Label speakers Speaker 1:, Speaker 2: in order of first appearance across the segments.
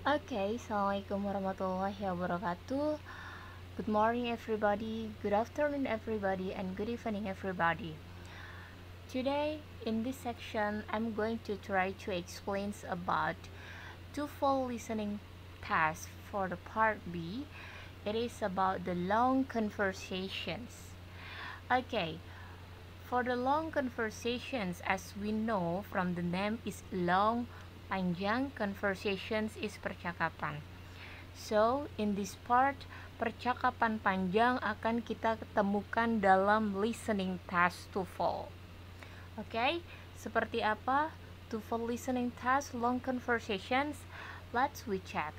Speaker 1: Okay, Assalamualaikum warahmatullahi wabarakatuh. Good morning, everybody. Good afternoon, everybody, and good evening, everybody. Today, in this section, I'm going to try to explain about two full listening tasks for the part B. It is about the long conversations. Okay, for the long conversations, as we know from the name, is long conversations panjang, conversations is percakapan. So, in this part, percakapan panjang akan kita temukan dalam listening task to fall Oke, seperti apa to fall listening task long conversations? Let's we chat.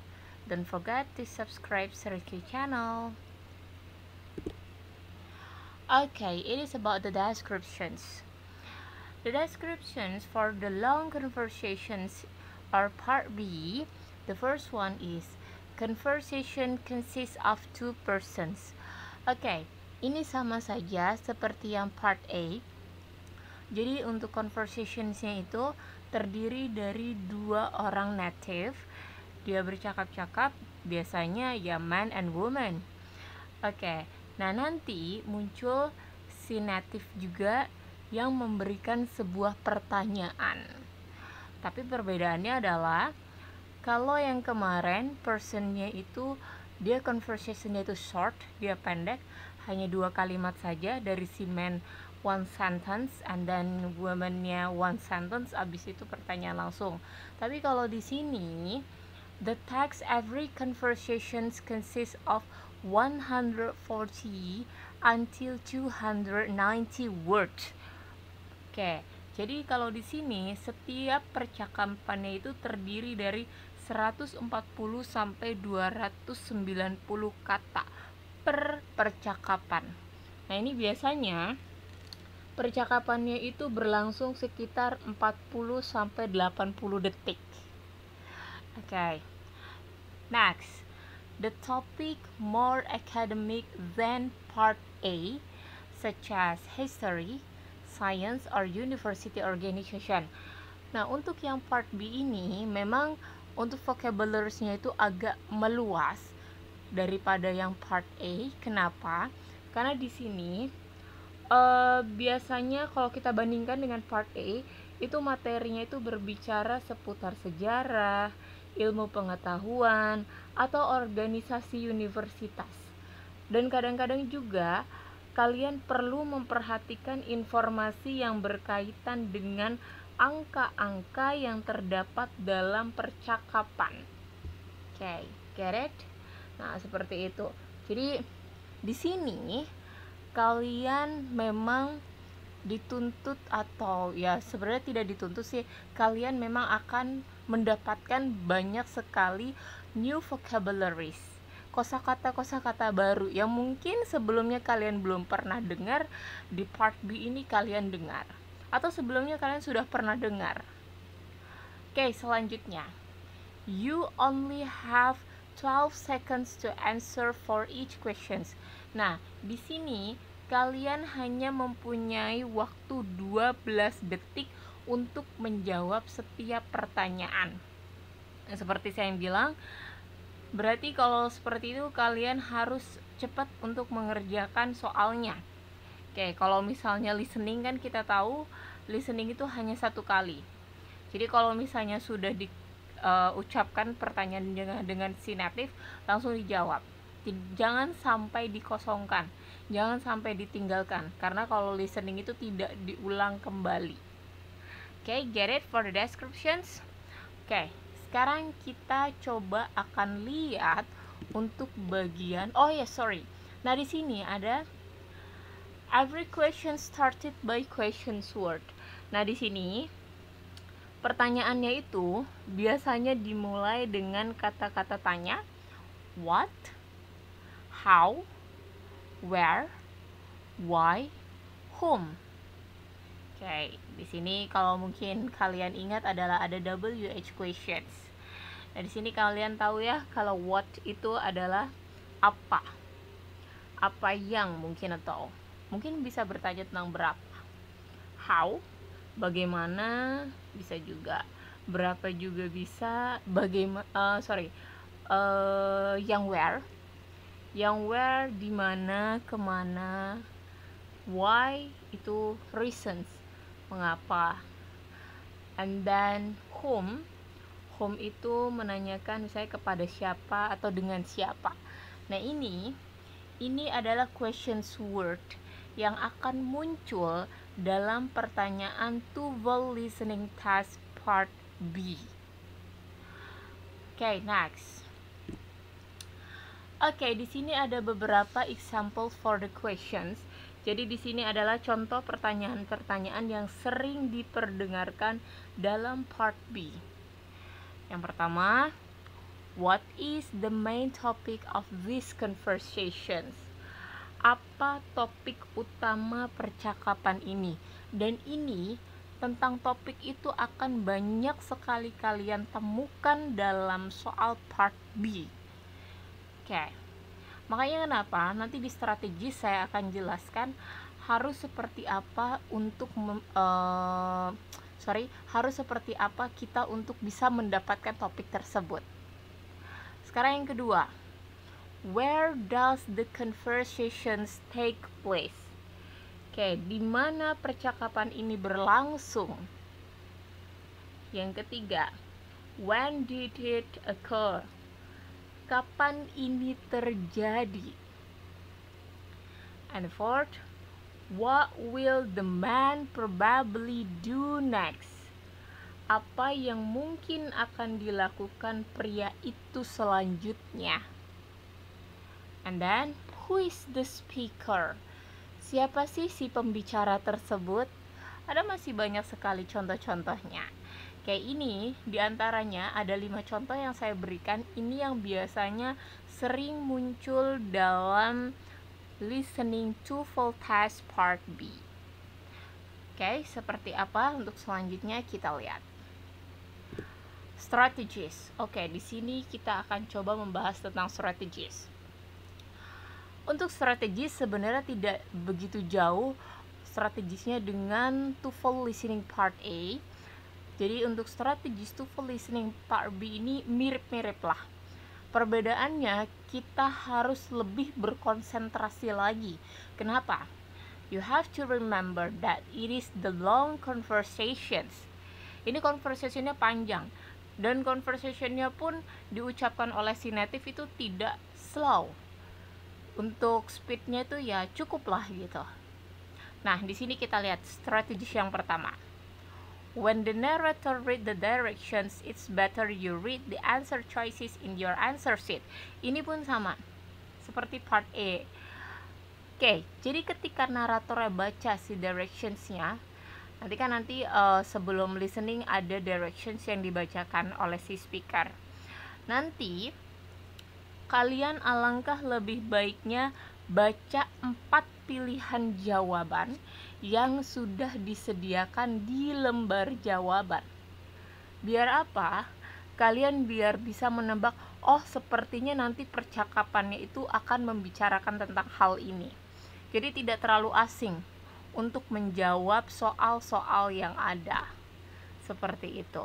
Speaker 1: Don't forget to subscribe Seriki channel. Okay, it is about the descriptions. The descriptions for the long conversations or part B. The first one is conversation consists of two persons. Oke, okay, ini sama saja seperti yang part A. Jadi untuk conversationsnya itu terdiri dari dua orang native. Dia bercakap-cakap biasanya ya man and woman. Oke, okay, nah nanti muncul si native juga yang memberikan sebuah pertanyaan. Tapi perbedaannya adalah kalau yang kemarin personnya itu dia conversationnya itu short, dia pendek, hanya dua kalimat saja dari si man one sentence and then womannya one sentence abis itu pertanyaan langsung. Tapi kalau di sini the text every conversations consists of 140 until 290 words. Oke. Okay. Jadi kalau di sini setiap percakapannya itu terdiri dari 140 sampai 290 kata per percakapan. Nah, ini biasanya percakapannya itu berlangsung sekitar 40 sampai 80 detik. Oke. Okay. Next. The topic more academic than part A such as history, Science or University Organization. Nah, untuk yang part B ini memang untuk vocabulary nya itu agak meluas daripada yang part A. Kenapa? Karena di sini uh, biasanya kalau kita bandingkan dengan part A, itu materinya itu berbicara seputar sejarah, ilmu pengetahuan, atau organisasi universitas. Dan kadang-kadang juga kalian perlu memperhatikan informasi yang berkaitan dengan angka-angka yang terdapat dalam percakapan. Oke, okay, get Nah, seperti itu. Jadi di sini kalian memang dituntut atau ya sebenarnya tidak dituntut sih kalian memang akan mendapatkan banyak sekali new vocabularies kosakata-kosakata baru yang mungkin sebelumnya kalian belum pernah dengar di part B ini kalian dengar atau sebelumnya kalian sudah pernah dengar. Oke, selanjutnya. You only have 12 seconds to answer for each questions. Nah, di sini kalian hanya mempunyai waktu 12 detik untuk menjawab setiap pertanyaan. Nah, seperti saya yang bilang, Berarti kalau seperti itu kalian harus cepat untuk mengerjakan soalnya. Oke, kalau misalnya listening kan kita tahu listening itu hanya satu kali. Jadi kalau misalnya sudah diucapkan eh, uh, pertanyaan dengan, dengan langsung dijawab. Jangan sampai dikosongkan, jangan sampai ditinggalkan, karena kalau listening itu tidak diulang kembali. Oke, okay, get it for the descriptions? Oke, okay, sekarang kita coba akan lihat untuk bagian oh ya yeah, sorry nah di sini ada every question started by questions word nah di sini pertanyaannya itu biasanya dimulai dengan kata-kata tanya what how where why whom Oke, okay. di sini kalau mungkin kalian ingat adalah ada WH questions. Nah, di sini kalian tahu ya kalau what itu adalah apa. Apa yang mungkin atau mungkin bisa bertanya tentang berapa. How, bagaimana bisa juga. Berapa juga bisa, bagaimana uh, eh, sorry. Uh, yang where yang where di mana kemana why itu reasons mengapa and then whom home itu menanyakan misalnya kepada siapa atau dengan siapa. Nah, ini ini adalah questions word yang akan muncul dalam pertanyaan Tuval Listening Task Part B. Oke, okay, next. Oke, okay, di sini ada beberapa example for the questions. Jadi di sini adalah contoh pertanyaan-pertanyaan yang sering diperdengarkan dalam part B. Yang pertama, what is the main topic of these conversations? Apa topik utama percakapan ini? Dan ini tentang topik itu akan banyak sekali kalian temukan dalam soal part B. Oke. Okay. Makanya kenapa nanti di strategi saya akan jelaskan harus seperti apa untuk uh, sorry harus seperti apa kita untuk bisa mendapatkan topik tersebut sekarang yang kedua where does the conversations take place oke okay, di mana percakapan ini berlangsung yang ketiga when did it occur kapan ini terjadi and fourth What will the man probably do next? Apa yang mungkin akan dilakukan pria itu selanjutnya? And then, who is the speaker? Siapa sih si pembicara tersebut? Ada masih banyak sekali contoh-contohnya. Kayak ini, diantaranya ada lima contoh yang saya berikan. Ini yang biasanya sering muncul dalam listening to voltage part B. Oke, okay, seperti apa untuk selanjutnya kita lihat. Strategies. Oke, okay, di sini kita akan coba membahas tentang strategies. Untuk strategies sebenarnya tidak begitu jauh strategisnya dengan TOEFL listening part A. Jadi untuk strategis TOEFL listening part B ini mirip-mirip lah Perbedaannya, kita harus lebih berkonsentrasi lagi. Kenapa? You have to remember that it is the long conversations. Ini conversationnya panjang dan conversationnya pun diucapkan oleh si native itu tidak slow. Untuk speednya itu ya cukup lah gitu. Nah, di sini kita lihat strategi yang pertama. When the narrator read the directions, it's better you read the answer choices in your answer sheet. Ini pun sama, seperti part A. Oke, okay, jadi ketika naratornya baca si directionsnya, nanti kan nanti uh, sebelum listening ada directions yang dibacakan oleh si speaker. Nanti kalian alangkah lebih baiknya baca empat pilihan jawaban yang sudah disediakan di lembar jawaban. Biar apa? Kalian biar bisa menebak, oh sepertinya nanti percakapannya itu akan membicarakan tentang hal ini. Jadi tidak terlalu asing untuk menjawab soal-soal yang ada. Seperti itu.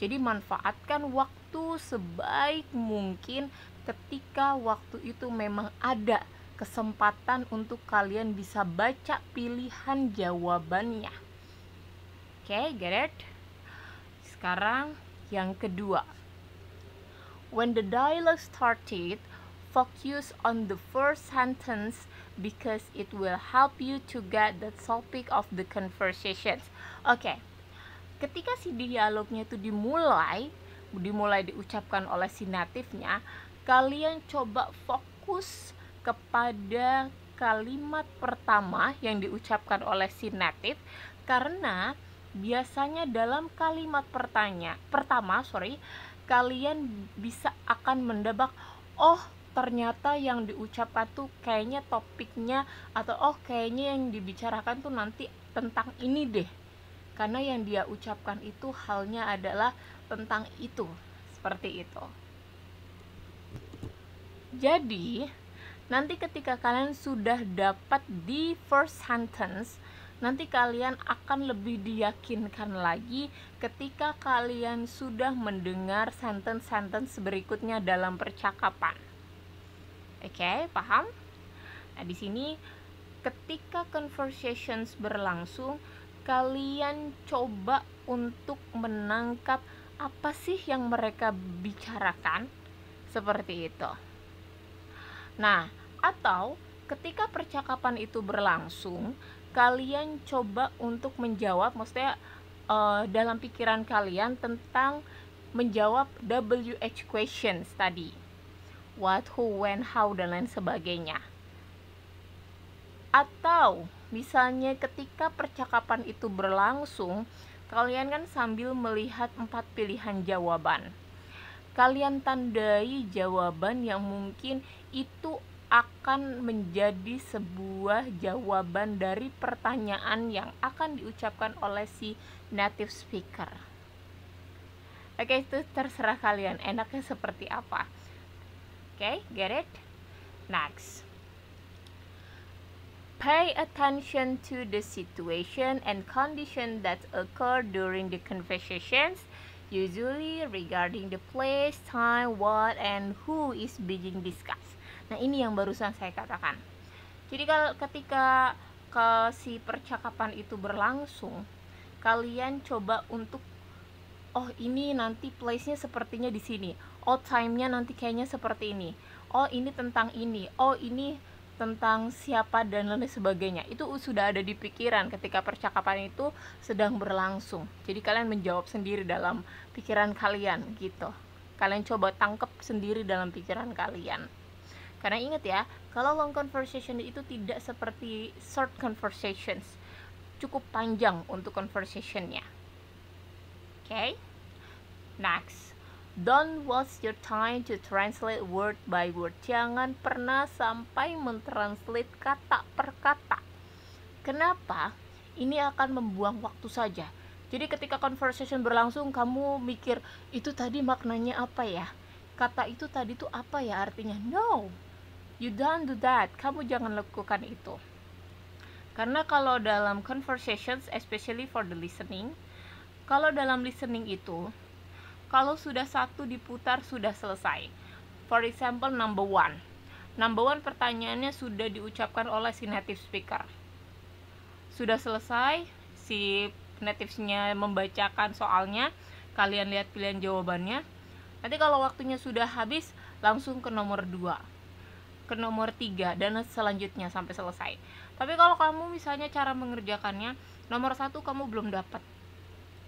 Speaker 1: Jadi manfaatkan waktu sebaik mungkin ketika waktu itu memang ada kesempatan untuk kalian bisa baca pilihan jawabannya. Oke, okay, get it? Sekarang yang kedua. When the dialogue started, focus on the first sentence because it will help you to get the topic of the conversation. Oke. Okay. Ketika si dialognya itu dimulai, dimulai diucapkan oleh si natifnya, kalian coba fokus kepada kalimat pertama yang diucapkan oleh native karena biasanya dalam kalimat pertanya pertama sorry kalian bisa akan mendebak oh ternyata yang diucapkan tuh kayaknya topiknya atau oh kayaknya yang dibicarakan tuh nanti tentang ini deh karena yang dia ucapkan itu halnya adalah tentang itu seperti itu jadi nanti ketika kalian sudah dapat di first sentence nanti kalian akan lebih diyakinkan lagi ketika kalian sudah mendengar sentence-sentence berikutnya dalam percakapan oke okay, paham nah di sini ketika conversations berlangsung kalian coba untuk menangkap apa sih yang mereka bicarakan seperti itu Nah, atau ketika percakapan itu berlangsung, kalian coba untuk menjawab, maksudnya uh, dalam pikiran kalian tentang menjawab WH questions tadi. What, who, when, how, dan lain sebagainya. Atau misalnya ketika percakapan itu berlangsung, kalian kan sambil melihat empat pilihan jawaban. Kalian tandai jawaban yang mungkin itu akan menjadi sebuah jawaban dari pertanyaan yang akan diucapkan oleh si native speaker. Oke, okay, itu terserah kalian enaknya seperti apa. Oke, okay, get it? Next. Pay attention to the situation and condition that occur during the conversations usually regarding the place, time, what, and who is being discussed. Nah, ini yang barusan saya katakan. Jadi kalau ketika ke si percakapan itu berlangsung, kalian coba untuk oh ini nanti place-nya sepertinya di sini. Oh, time-nya nanti kayaknya seperti ini. Oh, ini tentang ini. Oh, ini tentang siapa dan lain sebagainya itu sudah ada di pikiran ketika percakapan itu sedang berlangsung jadi kalian menjawab sendiri dalam pikiran kalian gitu kalian coba tangkep sendiri dalam pikiran kalian karena ingat ya, kalau long conversation itu tidak seperti short conversations, cukup panjang untuk conversationnya. Oke, okay? next. Don't waste your time to translate word by word. Jangan pernah sampai mentranslate kata per kata. Kenapa? Ini akan membuang waktu saja. Jadi ketika conversation berlangsung kamu mikir itu tadi maknanya apa ya? Kata itu tadi tuh apa ya artinya? No. You don't do that. Kamu jangan lakukan itu. Karena kalau dalam conversations, especially for the listening, kalau dalam listening itu, kalau sudah satu diputar sudah selesai. For example, number one. Number one pertanyaannya sudah diucapkan oleh si native speaker. Sudah selesai, si native-nya membacakan soalnya, kalian lihat pilihan jawabannya. Nanti kalau waktunya sudah habis, langsung ke nomor dua ke nomor 3 dan selanjutnya sampai selesai. Tapi kalau kamu misalnya cara mengerjakannya nomor satu kamu belum dapat.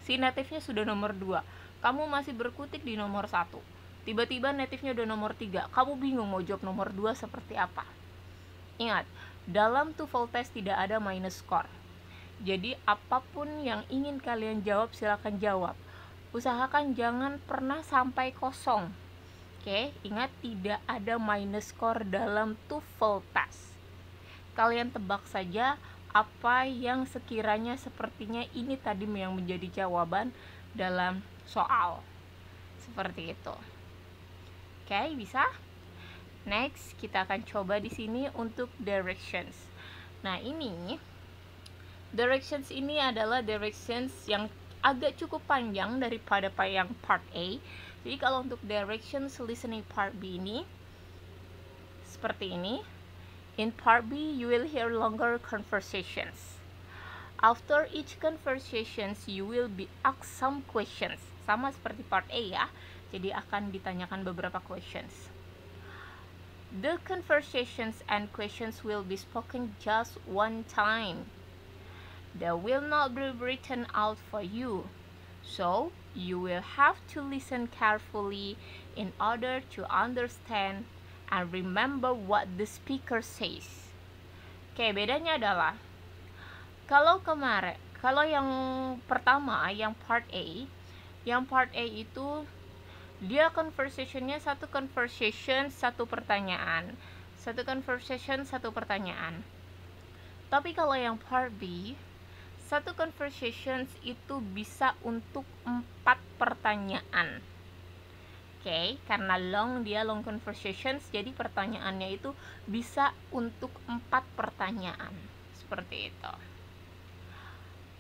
Speaker 1: Si native-nya sudah nomor 2. Kamu masih berkutik di nomor satu. Tiba-tiba native-nya udah nomor 3. Kamu bingung mau jawab nomor 2 seperti apa. Ingat, dalam TOEFL test tidak ada minus score. Jadi apapun yang ingin kalian jawab silahkan jawab. Usahakan jangan pernah sampai kosong Oke, ingat tidak ada minus score dalam TOEFL test. Kalian tebak saja apa yang sekiranya sepertinya ini tadi yang menjadi jawaban dalam soal. Seperti itu. Oke, bisa? Next, kita akan coba di sini untuk directions. Nah, ini directions ini adalah directions yang agak cukup panjang daripada yang part A jadi kalau untuk directions listening part B ini seperti ini in part B you will hear longer conversations after each conversations you will be asked some questions sama seperti part A ya jadi akan ditanyakan beberapa questions the conversations and questions will be spoken just one time they will not be written out for you So, you will have to listen carefully in order to understand and remember what the speaker says. Oke, okay, bedanya adalah kalau kemarin, kalau yang pertama, yang part A, yang part A itu dia conversationnya satu conversation satu pertanyaan, satu conversation satu pertanyaan. Tapi kalau yang part B, satu conversations itu bisa untuk empat pertanyaan Oke, okay, karena long dia long conversations, jadi pertanyaannya itu bisa untuk empat pertanyaan seperti itu.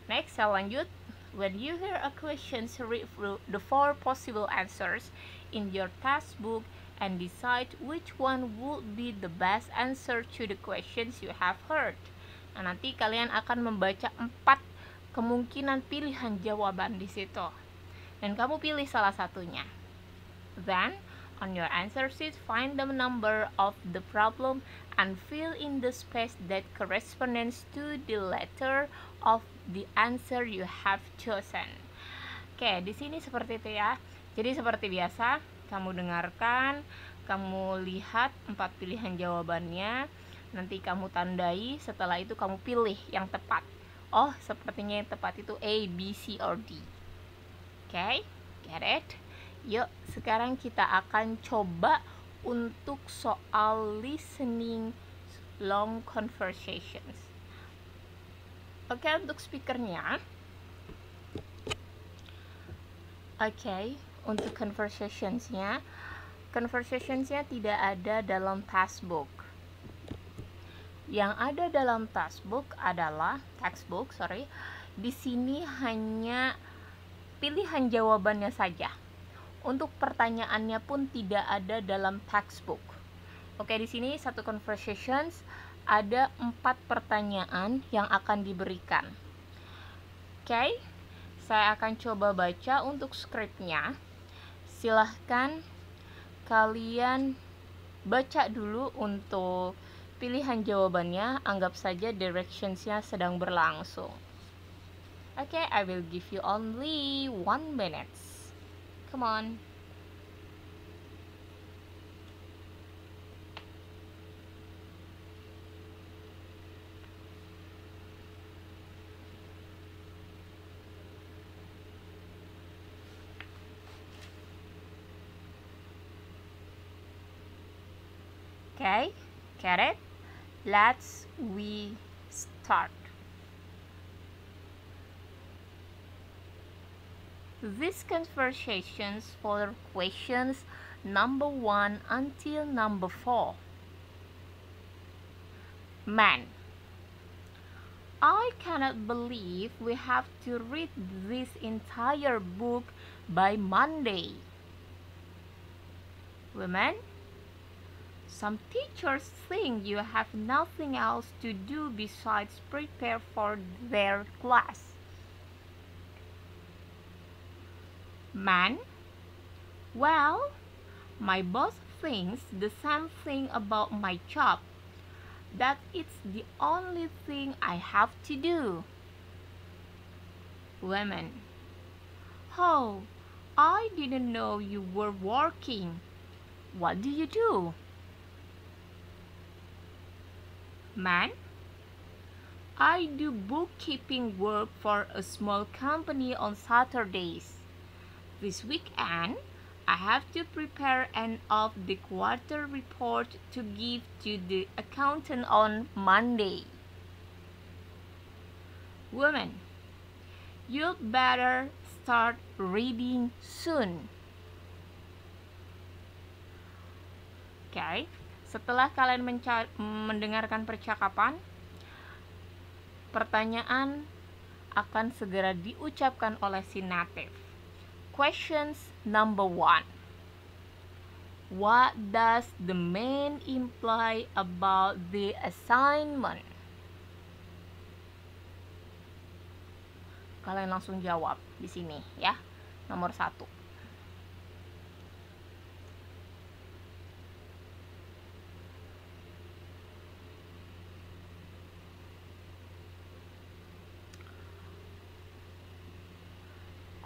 Speaker 1: Next, saya lanjut. When you hear a question, read through the four possible answers in your task book and decide which one would be the best answer to the questions you have heard. Nah, nanti kalian akan membaca empat kemungkinan pilihan jawaban di situ. Dan kamu pilih salah satunya. Then, on your answer sheet, find the number of the problem and fill in the space that corresponds to the letter of the answer you have chosen. Oke, di sini seperti itu ya. Jadi seperti biasa, kamu dengarkan, kamu lihat empat pilihan jawabannya nanti kamu tandai setelah itu kamu pilih yang tepat oh sepertinya yang tepat itu A B C or D oke okay? get it yuk sekarang kita akan coba untuk soal listening long conversations oke okay, untuk speakernya oke okay, untuk conversationsnya conversationsnya tidak ada dalam passbook yang ada dalam textbook adalah textbook sorry di sini hanya pilihan jawabannya saja untuk pertanyaannya pun tidak ada dalam textbook oke di sini satu conversations ada empat pertanyaan yang akan diberikan oke saya akan coba baca untuk scriptnya silahkan kalian baca dulu untuk pilihan jawabannya, anggap saja directionsnya sedang berlangsung. Oke, okay, I will give you only one minute. Come on. Okay, get it? Let's we start. These conversations for questions number 1 until number 4. Man, I cannot believe we have to read this entire book by Monday. Women, some teachers think you have nothing else to do besides prepare for their class. Man? Well, my boss thinks the same thing about my job, that it's the only thing I have to do. Women. Oh, I didn't know you were working. What do you do? man. I do bookkeeping work for a small company on Saturdays. This weekend, I have to prepare an of the quarter report to give to the accountant on Monday. Woman, you'd better start reading soon. Okay. Setelah kalian mendengarkan percakapan, pertanyaan akan segera diucapkan oleh si native. Questions number one. What does the man imply about the assignment? Kalian langsung jawab di sini ya. Nomor satu.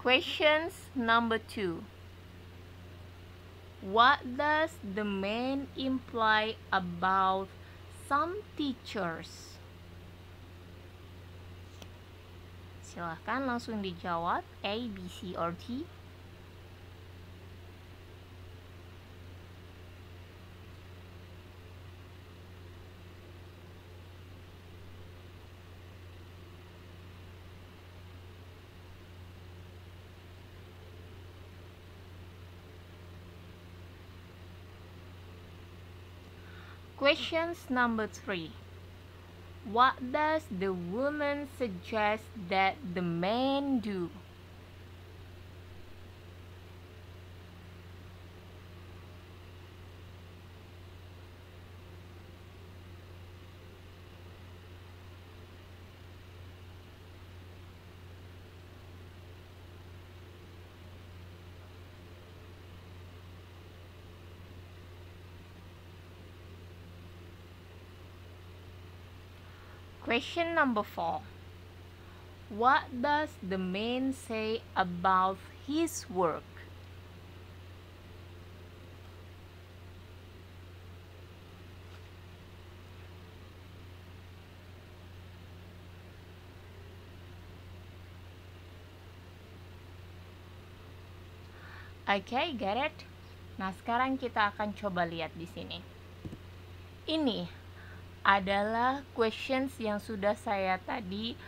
Speaker 1: Questions number two. What does the man imply about some teachers? Silahkan langsung dijawab A, B, C, or D. Questions number three. What does the woman suggest that the man do? Question number four. What does the man say about his work? Okay, get it? Nah, sekarang kita akan coba lihat di sini. Ini adalah questions yang sudah saya tadi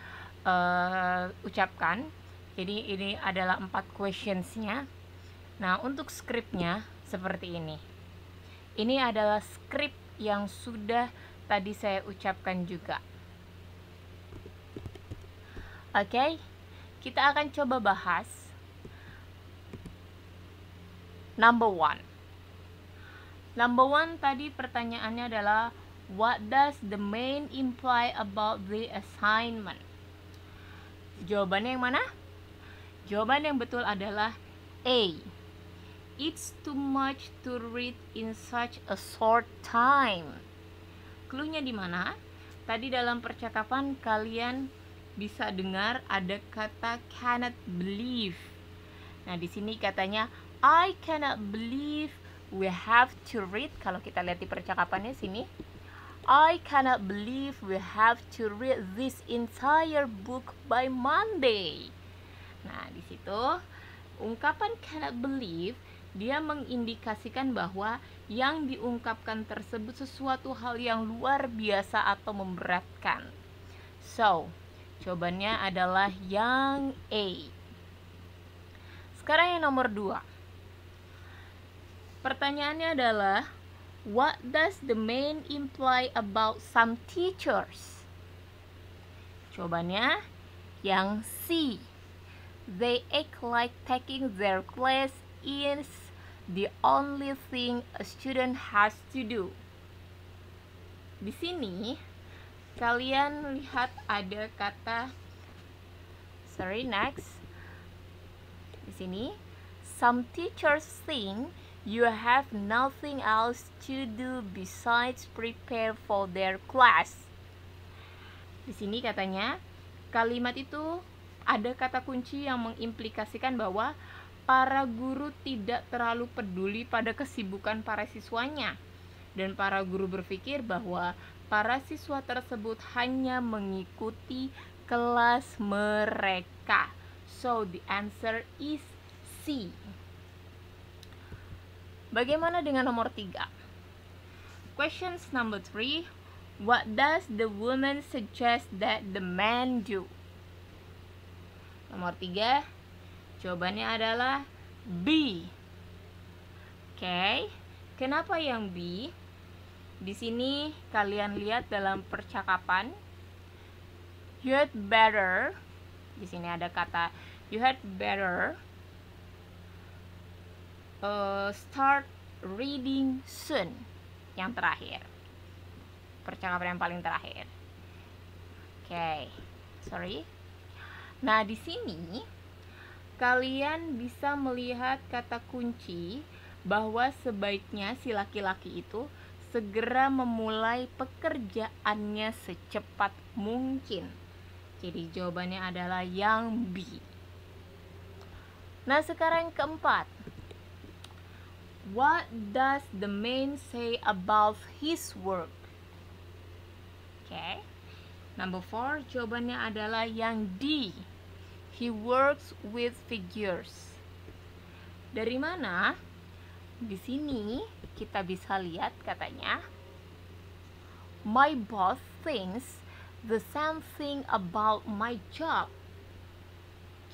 Speaker 1: uh, ucapkan. Jadi ini adalah empat questionsnya. Nah untuk scriptnya seperti ini. Ini adalah script yang sudah tadi saya ucapkan juga. Oke, okay? kita akan coba bahas number one. Number one tadi pertanyaannya adalah What does the main imply about the assignment? Jawabannya yang mana? Jawaban yang betul adalah A. It's too much to read in such a short time. Cluenya di mana? Tadi dalam percakapan kalian bisa dengar ada kata cannot believe. Nah, di sini katanya I cannot believe we have to read kalau kita lihat di percakapannya sini I cannot believe we have to read this entire book by Monday. Nah, di situ ungkapan cannot believe dia mengindikasikan bahwa yang diungkapkan tersebut sesuatu hal yang luar biasa atau memberatkan. So, jawabannya adalah yang A. Sekarang yang nomor 2. Pertanyaannya adalah What does the main imply about some teachers? Jawabannya yang C. They act like taking their class is the only thing a student has to do. Di sini kalian lihat ada kata sorry next di sini some teachers think You have nothing else to do besides prepare for their class. Di sini katanya kalimat itu ada kata kunci yang mengimplikasikan bahwa para guru tidak terlalu peduli pada kesibukan para siswanya dan para guru berpikir bahwa para siswa tersebut hanya mengikuti kelas mereka. So the answer is C. Bagaimana dengan nomor tiga? Questions number 3. What does the woman suggest that the man do? Nomor tiga, Jawabannya adalah B. Oke. Okay. Kenapa yang B? Di sini kalian lihat dalam percakapan you had better. Di sini ada kata you had better uh, start reading soon yang terakhir percakapan yang paling terakhir oke okay. sorry nah di sini kalian bisa melihat kata kunci bahwa sebaiknya si laki-laki itu segera memulai pekerjaannya secepat mungkin jadi jawabannya adalah yang B nah sekarang yang keempat What does the man say about his work? Oke. Okay. Number four, jawabannya adalah yang D. He works with figures. Dari mana? Di sini kita bisa lihat katanya My boss thinks the same thing about my job.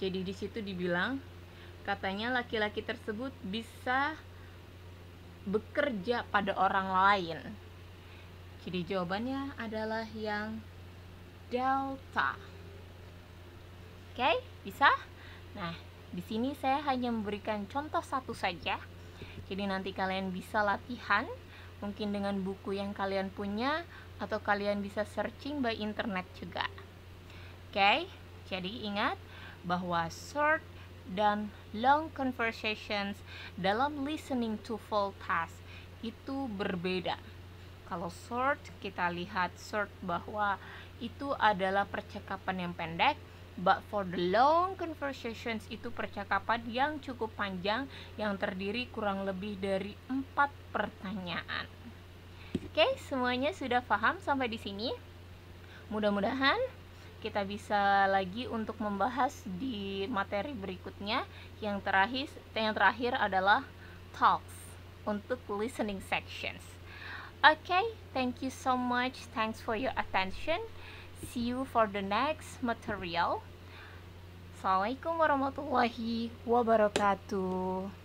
Speaker 1: Jadi di situ dibilang katanya laki-laki tersebut bisa bekerja pada orang lain? Jadi jawabannya adalah yang delta. Oke, bisa? Nah, di sini saya hanya memberikan contoh satu saja. Jadi nanti kalian bisa latihan mungkin dengan buku yang kalian punya atau kalian bisa searching by internet juga. Oke, jadi ingat bahwa search dan long conversations dalam listening to full task itu berbeda. Kalau short, kita lihat short bahwa itu adalah percakapan yang pendek, but for the long conversations itu percakapan yang cukup panjang yang terdiri kurang lebih dari empat pertanyaan. Oke, okay, semuanya sudah paham sampai di sini? Mudah-mudahan kita bisa lagi untuk membahas di materi berikutnya yang terakhir yang terakhir adalah talks untuk listening sections. Okay, thank you so much. Thanks for your attention. See you for the next material. Assalamualaikum warahmatullahi wabarakatuh.